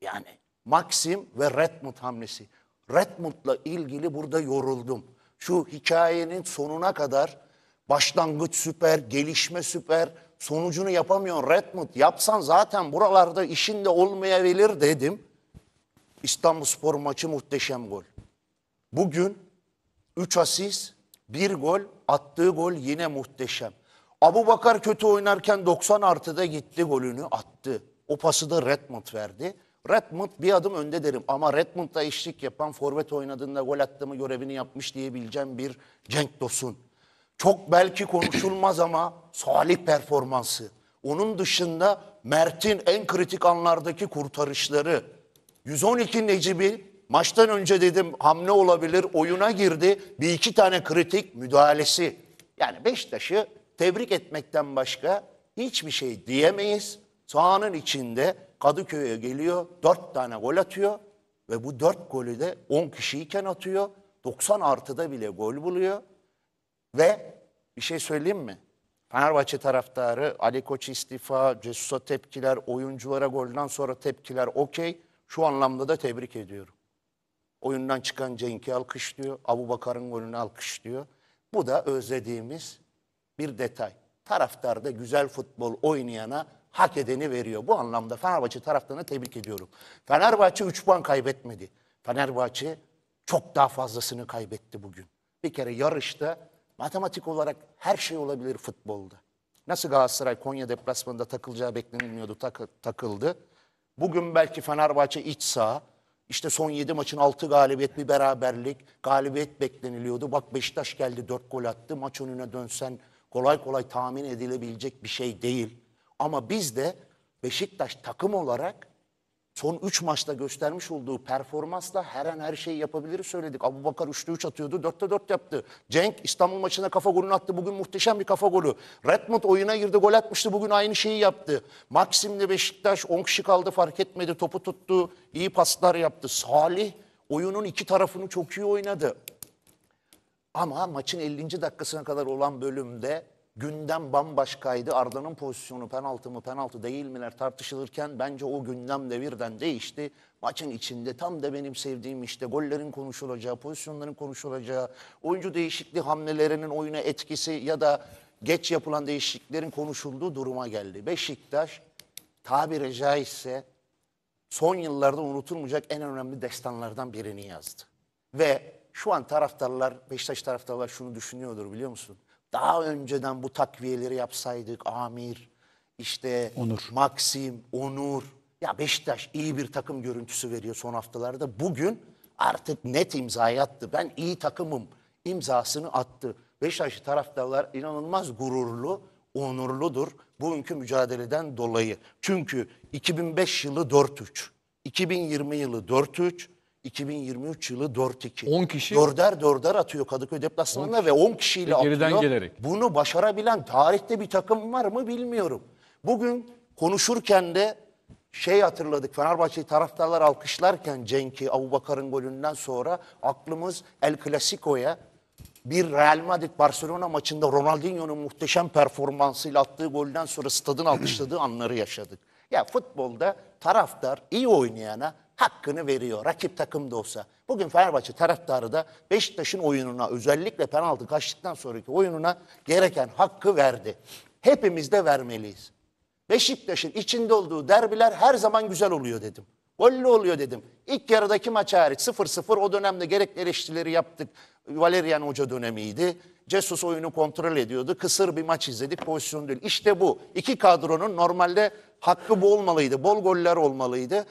Yani Maxim ve Redmond hamlesi. Redmond'la ilgili burada yoruldum. Şu hikayenin sonuna kadar başlangıç süper, gelişme süper, sonucunu yapamıyorsun Redmond. Yapsan zaten buralarda işin de olmayabilir dedim. İstanbul Spor maçı muhteşem gol. Bugün 3 asist, 1 gol, attığı gol yine muhteşem. Abu Bakar kötü oynarken 90 artıda gitti golünü attı. O pası da Redmond verdi. Redmond bir adım önde derim ama Redmond'da işlik yapan forvet oynadığında gol attı mı görevini yapmış diyebileceğim bir Cenk Tosun. Çok belki konuşulmaz ama Salih performansı. Onun dışında Mert'in en kritik anlardaki kurtarışları. 112 Necibi maçtan önce dedim hamle olabilir oyuna girdi. Bir iki tane kritik müdahalesi. Yani Beşiktaş'ı tebrik etmekten başka hiçbir şey diyemeyiz. Sahanın içinde Kadıköy'e geliyor, dört tane gol atıyor ve bu dört golü de on kişiyken atıyor. 90 artıda bile gol buluyor ve bir şey söyleyeyim mi? Fenerbahçe taraftarı Ali Koç istifa, Cesus'a tepkiler, oyunculara golden sonra tepkiler okey. Şu anlamda da tebrik ediyorum. Oyundan çıkan Cenk'i alkışlıyor, Abu Bakar'ın golünü alkışlıyor. Bu da özlediğimiz bir detay. Taraftarda güzel futbol oynayana hak edeni veriyor. Bu anlamda Fenerbahçe taraftarını tebrik ediyorum. Fenerbahçe 3 puan kaybetmedi. Fenerbahçe çok daha fazlasını kaybetti bugün. Bir kere yarışta matematik olarak her şey olabilir futbolda. Nasıl Galatasaray Konya deplasmanında takılacağı beklenilmiyordu, tak takıldı. Bugün belki Fenerbahçe iç saha, işte son 7 maçın 6 galibiyet bir beraberlik, galibiyet bekleniliyordu. Bak Beşiktaş geldi 4 gol attı, maç önüne dönsen kolay kolay tahmin edilebilecek bir şey değil. Ama biz de Beşiktaş takım olarak son 3 maçta göstermiş olduğu performansla her an her şeyi yapabilir söyledik. Abu Bakar 3'te 3 atıyordu 4'te 4 yaptı. Cenk İstanbul maçına kafa golünü attı bugün muhteşem bir kafa golü. Redmond oyuna girdi gol atmıştı bugün aynı şeyi yaptı. Maxim de Beşiktaş 10 kişi kaldı fark etmedi topu tuttu iyi paslar yaptı. Salih oyunun iki tarafını çok iyi oynadı. Ama maçın 50. dakikasına kadar olan bölümde gündem bambaşkaydı. Arda'nın pozisyonu penaltı mı penaltı değil miler tartışılırken bence o gündem de birden değişti. Maçın içinde tam da benim sevdiğim işte gollerin konuşulacağı, pozisyonların konuşulacağı, oyuncu değişikliği hamlelerinin oyuna etkisi ya da geç yapılan değişikliklerin konuşulduğu duruma geldi. Beşiktaş tabiri caizse son yıllarda unutulmayacak en önemli destanlardan birini yazdı. Ve şu an taraftarlar, Beşiktaş taraftarlar şunu düşünüyordur biliyor musun? daha önceden bu takviyeleri yapsaydık Amir, işte Onur. Maxim, Onur. Ya Beşiktaş iyi bir takım görüntüsü veriyor son haftalarda. Bugün artık net imzayı attı. Ben iyi takımım imzasını attı. Beşiktaş taraftarlar inanılmaz gururlu, onurludur bugünkü mücadeleden dolayı. Çünkü 2005 yılı 4-3, 2020 yılı 4-3, 2023 yılı 4-2. 10 kişi. Dörder dörder atıyor Kadıköy deplasmanına ve 10 kişiyle Ve geriden atıyor. gelerek. Bunu başarabilen tarihte bir takım var mı bilmiyorum. Bugün konuşurken de şey hatırladık. Fenerbahçe taraftarlar alkışlarken Cenk'i Abubakar'ın golünden sonra aklımız El Clasico'ya bir Real Madrid Barcelona maçında Ronaldinho'nun muhteşem performansıyla attığı golden sonra stadın alkışladığı anları yaşadık. Ya futbolda taraftar iyi oynayana hakkını veriyor. Rakip takım da olsa. Bugün Fenerbahçe taraftarı da Beşiktaş'ın oyununa özellikle penaltı kaçtıktan sonraki oyununa gereken hakkı verdi. Hepimiz de vermeliyiz. Beşiktaş'ın içinde olduğu derbiler her zaman güzel oluyor dedim. Gollü oluyor dedim. İlk yarıdaki maç hariç 0-0 o dönemde gerekli eleştirileri yaptık. Valerian Hoca dönemiydi. Cesus oyunu kontrol ediyordu. Kısır bir maç izledik pozisyon değil. İşte bu. İki kadronun normalde hakkı bu olmalıydı. Bol goller olmalıydı.